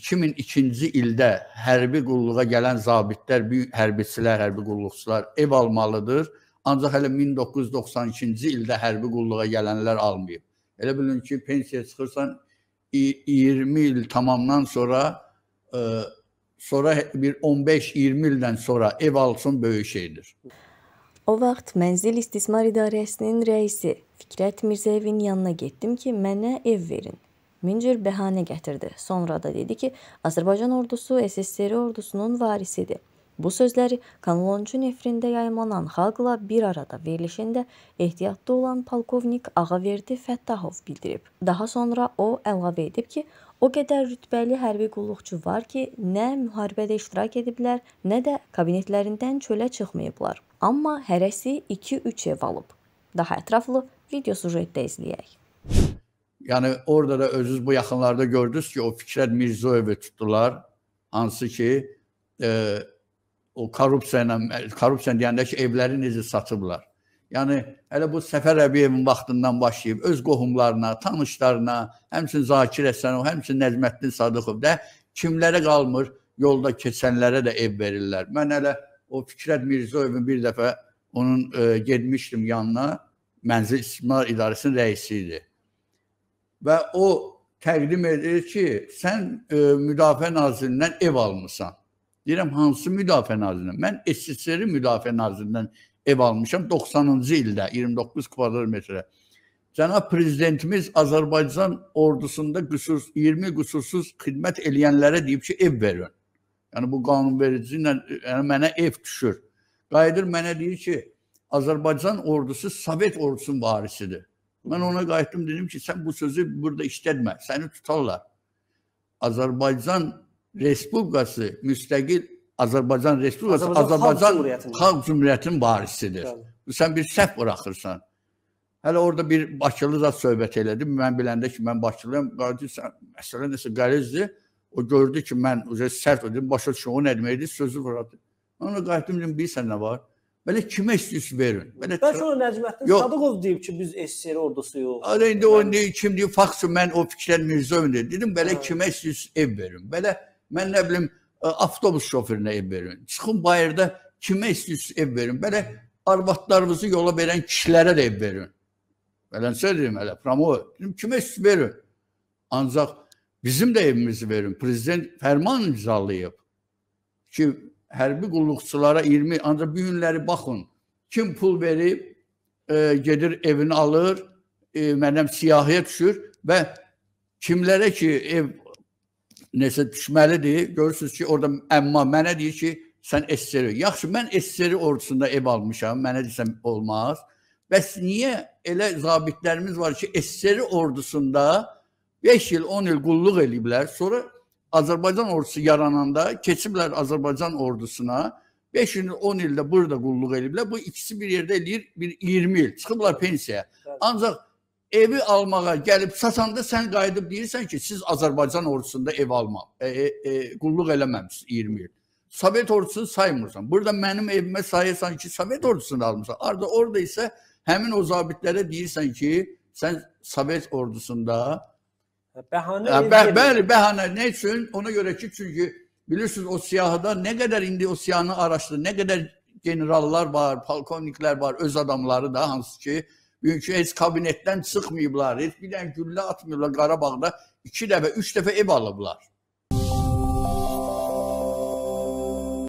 2002-ci ildə hərbi qulluğa gələn zabitlər, böyük hərbiçilər, hərbi qulluqçular ev almalıdır. Ancaq hələ 1992-ci ildə hərbi qulluğa gələnlər almayıb. Elə bilin ki, pensiyaya çıxırsan 20 il tamamdan sonra ə, e, sonra bir 15-20 ildən sonra ev alsın böyük şeydir. O vaxt mənzil istismar idarəsinin rəisi Fikrət Mirzəyevin yanına getdim ki, mənə ev verin. Müncür bəhanə gətirdi. Sonra da dedi ki, Azərbaycan ordusu SSR ordusunun varisidir. Bu sözləri Kanlonçu nefrində yayımlanan xalqla bir arada verilişində ehtiyatda olan polkovnik Ağaverdi Fəttahov bildirib. Daha sonra o əlavə edib ki, O qədər rütbəli hərbi qulluqçu var ki, nə müharibədə iştirak ediblər, nə də kabinetlərindən çölə çıxmayıblar. Amma hərəsi 2-3 ev alıb. Daha ətraflı video süjetdə izləyək. Yəni orada da özünüz bu yaxınlarda gördünüz ki, o Fikrət Mirzoyevi tutdular. Hansı ki, e, o korrupsiya ilə korrupsiya deyəndə ki, evləri necə satıblar. Yəni hələ bu Səfər Əbiyevin vaxtından başlayıb öz qohumlarına, tanışlarına, həmçinin Zakir Əsənov, həmçinin Nəzməddin Sadıqov da kimlərə qalmır, yolda keçənlərə də ev verirlər. Mən hələ o Fikrət Mirzoyevin bir dəfə onun e, getmişdim yanına, mənzil istismar idarəsinin rəisi idi və o təqdim edir ki, sən e, müdafiə nazirindən ev almısan. Deyirəm hansı müdafiə nazirindən? Mən SSR müdafiə nazirindən ev almışam 90-cı ildə 29 kvadrat metrə. Cənab prezidentimiz Azərbaycan ordusunda qüsur 20 qüsursuz xidmət eləyənlərə deyib ki, ev verin. Yəni bu qanunverici ilə yəni, mənə ev düşür. Qayıdır mənə deyir ki, Azərbaycan ordusu Sovet ordusunun varisidir. Mən ona qayıtdım dedim ki, sən bu sözü burada işlətmə, səni tutarlar. Azərbaycan Respublikası müstəqil Azərbaycan Respublikası Azərbaycan, Azərbaycan Xalq Cümhuriyyətinin varisidir. Bəli. Sən bir səhv buraxırsan. Hələ orada bir Bakılı da söhbət elədi. Mən biləndə ki, mən Bakılıyam. Qardaş, məsələ nəsə qəlizdir. O gördü ki, mən üzə sərt dedim, başa düşür, o nə deməkdir, sözü vuradı. Ona qayıtdım, dedim, bilirsən nə var? Belə kimə istəyirsiniz verin. Belə Bəlkə onu Nəcməddin Sadıqov deyib ki, biz SSR ordusuyuq. Ara indi o indi kim deyir, fakt mən o fikirlər Mirzəyevin dedim. Belə hə. kimə istəyirsiniz ev verin. Belə mən nə bilim e, avtobus şoferinə ev verin. Çıxın bayırda kimə istəyirsiniz ev verin. Belə arvadlarımızı yola verən kişilərə də ev verin. Belə söyləyim hələ, promo. Dedim, kimə istəyirsiniz verin. Ancaq bizim də evimizi verin. Prezident fərman imzalayıb ki, hərbi qulluqçulara 20, ancaq bu günləri baxın, kim pul verib e, gedir evini alır, e, mənim siyahıya düşür və kimlərə ki ev nəsə düşməlidir, görürsüz ki, orada əmma mənə deyir ki, sən SSR. Yaxşı, mən SSR ordusunda ev almışam, mənə desəm olmaz. Bəs niyə elə zabitlərimiz var ki, SSR ordusunda 5 il, 10 il qulluq eliblər, sonra Azerbaycan ordusu yarananda keçimler Azerbaycan ordusuna 5 il 10 ildə burada qulluq eliblər. Bu ikisi bir yerde eləyir, bir 20 il çıxıblar pensiyaya. ancak evi almağa gelip satanda sən qayıdıb deyirsən ki, siz Azerbaycan ordusunda ev alma, e, e, qulluq e, eləməmisiniz 20 il. Sovet ordusunu saymırsan. Burada benim evime sayırsan ki, Sovet ordusunu almısan. Arda orada ise həmin o zabitlərə deyirsən ki, sən Sovet ordusunda Behane yani ben, ben, behane ne için ona göre çık çünkü biliyorsunuz o siyahıda ne kadar indi o siyahını araştırdı. Ne kadar generallar var, palkonikler var, öz adamları da hansı ki Çünkü heç kabinetten çıxmayıblar, heç bir dənə güllə atmıyorlar Qarabağda. iki defa, üç defa ev alıblar.